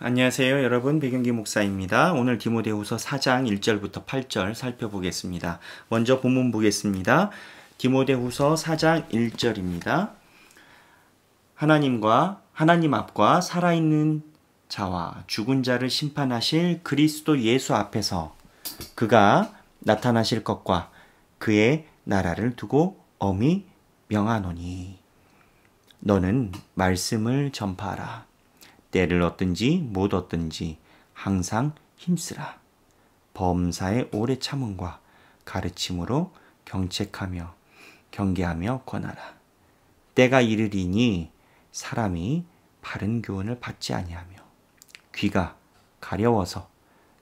안녕하세요. 여러분 배경기 목사입니다. 오늘 디모데후서 4장 1절부터 8절 살펴보겠습니다. 먼저 본문 보겠습니다. 디모데후서 4장 1절입니다. 하나님과 하나님 앞과 살아있는 자와 죽은 자를 심판하실 그리스도 예수 앞에서 그가 나타나실 것과 그의 나라를 두고 엄히 명하노니 너는 말씀을 전파하라. 때를 얻든지 못 얻든지 항상 힘쓰라. 범사의 오래 참음과 가르침으로 경책하며 경계하며 권하라. 때가 이르리니 사람이 바른 교훈을 받지 아니하며 귀가 가려워서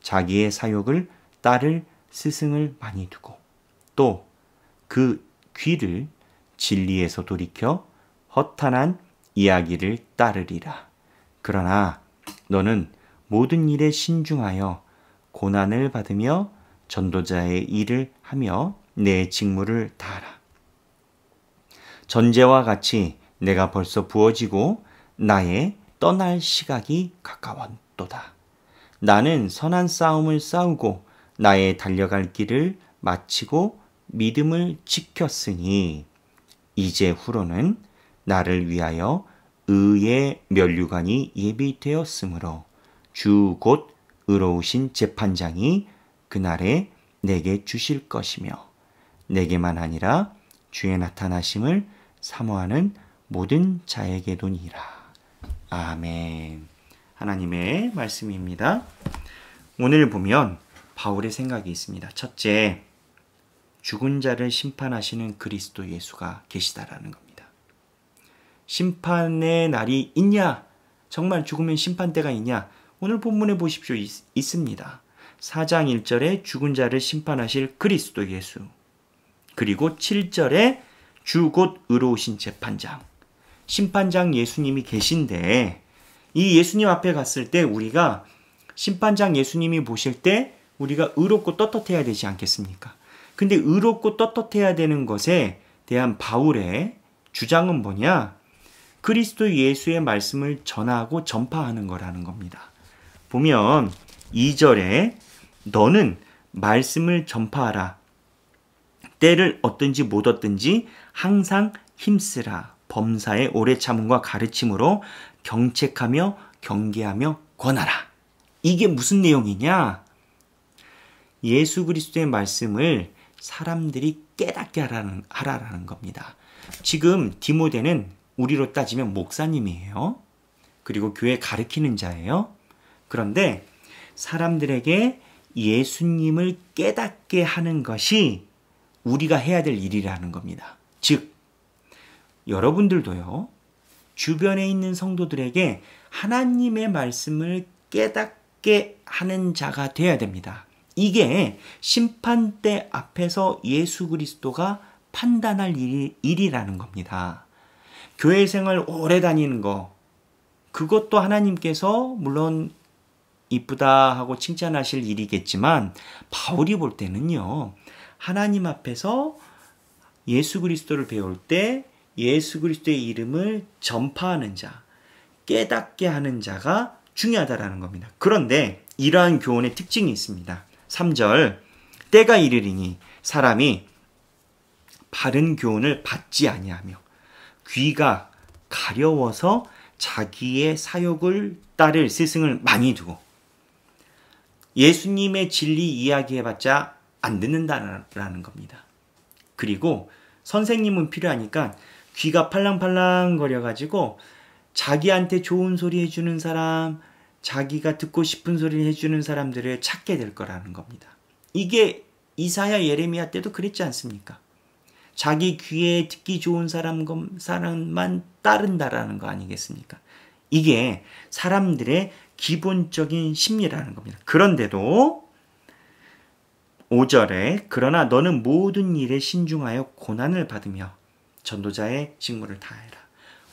자기의 사욕을 따를 스승을 많이 두고 또 그 귀를 진리에서 돌이켜 허탄한 이야기를 따르리라. 그러나 너는 모든 일에 신중하여 고난을 받으며 전도자의 일을 하며 내 직무를 다하라. 전제와 같이 내가 벌써 부어지고 나의 떠날 시각이 가까웠도다. 나는 선한 싸움을 싸우고 나의 달려갈 길을 마치고 믿음을 지켰으니 이제 후로는 나를 위하여 의의 면류관이 예비되었으므로 주 곧 의로우신 재판장이 그날에 내게 주실 것이며 내게만 아니라 주의 나타나심을 사모하는 모든 자에게도니라. 아멘. 하나님의 말씀입니다. 오늘 보면 바울의 생각이 있습니다. 첫째, 죽은 자를 심판하시는 그리스도 예수가 계시다라는 겁니다. 심판의 날이 있냐? 정말 죽으면 심판때가 있냐? 오늘 본문에 보십시오. 있, 있습니다. 4장 1절에 죽은 자를 심판하실 그리스도 예수. 그리고 7절에 주곧 의로우신 재판장. 심판장 예수님이 계신데 이 예수님 앞에 갔을 때 우리가 심판장 예수님이 보실 때 우리가 의롭고 떳떳해야 되지 않겠습니까? 근데 의롭고 떳떳해야 되는 것에 대한 바울의 주장은 뭐냐? 그리스도 예수의 말씀을 전하고 전파하는 거라는 겁니다. 보면 2절에 너는 말씀을 전파하라. 때를 얻든지 못 얻든지 항상 힘쓰라. 범사의 오래 참음과 가르침으로 경책하며 경계하며 권하라. 이게 무슨 내용이냐? 예수 그리스도의 말씀을 사람들이 깨닫게 하라는, 하라라는 겁니다. 지금 디모데는 우리로 따지면 목사님이에요. 그리고 교회 가르키는 자예요. 그런데 사람들에게 예수님을 깨닫게 하는 것이 우리가 해야 될 일이라는 겁니다. 즉, 여러분들도요, 주변에 있는 성도들에게 하나님의 말씀을 깨닫게 하는 자가 되어야 됩니다. 이게 심판대 앞에서 예수 그리스도가 판단할 일이라는 겁니다. 교회 생활 오래 다니는 거 그것도 하나님께서 물론 이쁘다 하고 칭찬하실 일이겠지만 바울이 볼 때는요. 하나님 앞에서 예수 그리스도를 배울 때 예수 그리스도의 이름을 전파하는 자, 깨닫게 하는 자가 중요하다라는 겁니다. 그런데 이러한 교훈의 특징이 있습니다. 3절 때가 이르리니 사람이 바른 교훈을 받지 아니하며 귀가 가려워서 자기의 사욕을 따를 스승을 많이 두고 예수님의 진리 이야기해봤자 안 듣는다라는 겁니다. 그리고 선생님은 필요하니까 귀가 팔랑팔랑거려가지고 자기한테 좋은 소리 해주는 사람, 자기가 듣고 싶은 소리를 해주는 사람들을 찾게 될 거라는 겁니다. 이게 이사야 예레미야 때도 그랬지 않습니까? 자기 귀에 듣기 좋은 사람, 사람만 따른다라는 거 아니겠습니까? 이게 사람들의 기본적인 심리라는 겁니다. 그런데도 5절에 그러나 너는 모든 일에 신중하여 고난을 받으며 전도자의 직무를 다해라.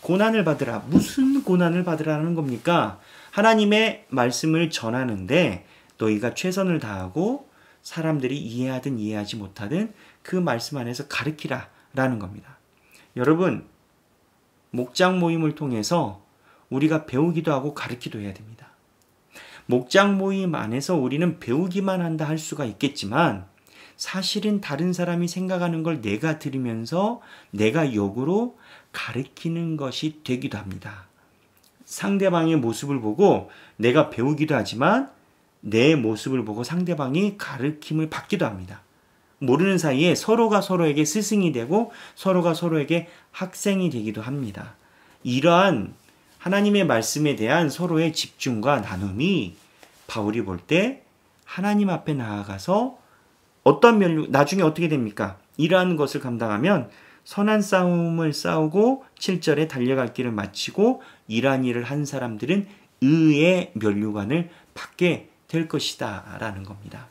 고난을 받으라. 무슨 고난을 받으라는 겁니까? 하나님의 말씀을 전하는데 너희가 최선을 다하고 사람들이 이해하든 이해하지 못하든 그 말씀 안에서 가르키라 라는 겁니다. 여러분, 목장 모임을 통해서 우리가 배우기도 하고 가르키도 해야 됩니다. 목장 모임 안에서 우리는 배우기만 한다 할 수가 있겠지만 사실은 다른 사람이 생각하는 걸 내가 들으면서 내가 역으로 가르키는 것이 되기도 합니다. 상대방의 모습을 보고 내가 배우기도 하지만 내 모습을 보고 상대방이 가르침을 받기도 합니다. 모르는 사이에 서로가 서로에게 스승이 되고 서로가 서로에게 학생이 되기도 합니다. 이러한 하나님의 말씀에 대한 서로의 집중과 나눔이 바울이 볼 때 하나님 앞에 나아가서 어떤 면류 나중에 어떻게 됩니까? 이러한 것을 감당하면 선한 싸움을 싸우고 7절에 달려갈 길을 마치고 이러한 일을 한 사람들은 의의 면류관을 받게 될 것이다. 라는 겁니다.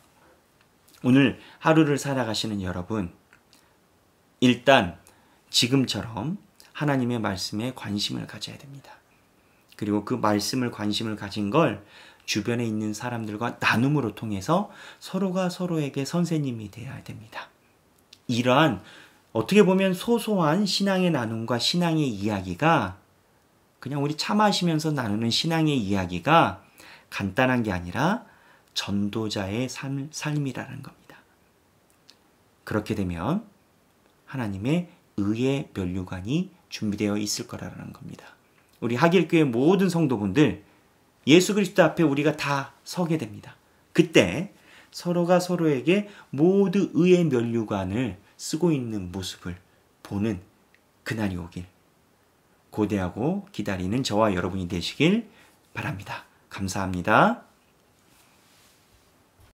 오늘 하루를 살아가시는 여러분, 일단 지금처럼 하나님의 말씀에 관심을 가져야 됩니다. 그리고 그 말씀을 관심을 가진 걸 주변에 있는 사람들과 나눔으로 통해서 서로가 서로에게 선생님이 되어야 됩니다. 이러한 어떻게 보면 소소한 신앙의 나눔과 신앙의 이야기가 그냥 우리 차 마시면서 나누는 신앙의 이야기가 간단한 게 아니라 전도자의 삶, 삶이라는 겁니다. 그렇게 되면 하나님의 의의 면류관이 준비되어 있을 거라는 겁니다. 우리 하길교회 모든 성도분들 예수 그리스도 앞에 우리가 다 서게 됩니다. 그때 서로가 서로에게 모두 의의 면류관을 쓰고 있는 모습을 보는 그날이 오길 고대하고 기다리는 저와 여러분이 되시길 바랍니다. 감사합니다.